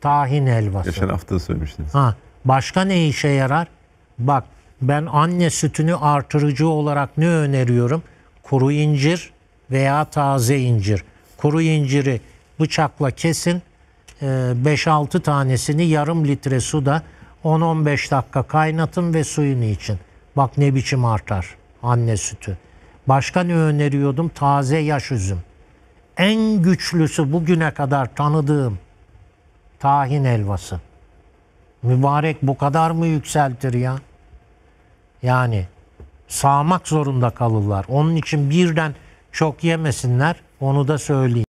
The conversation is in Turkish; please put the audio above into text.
Tahin helvası. Geçen hafta söylemiştiniz. Ha, başka ne işe yarar? Bak ben anne sütünü artırıcı olarak ne öneriyorum? Kuru incir veya taze incir. Kuru inciri bıçakla kesin. 5-6 e, tanesini yarım litre suda 10-15 dakika kaynatın ve suyunu için. Bak ne biçim artar anne sütü. Başka ne öneriyordum? Taze yaş üzüm. En güçlüsü bugüne kadar tanıdığım tahin elvası. Mübarek bu kadar mı yükseltir ya? Yani sağmak zorunda kalırlar. Onun için birden çok yemesinler onu da söyleyeyim.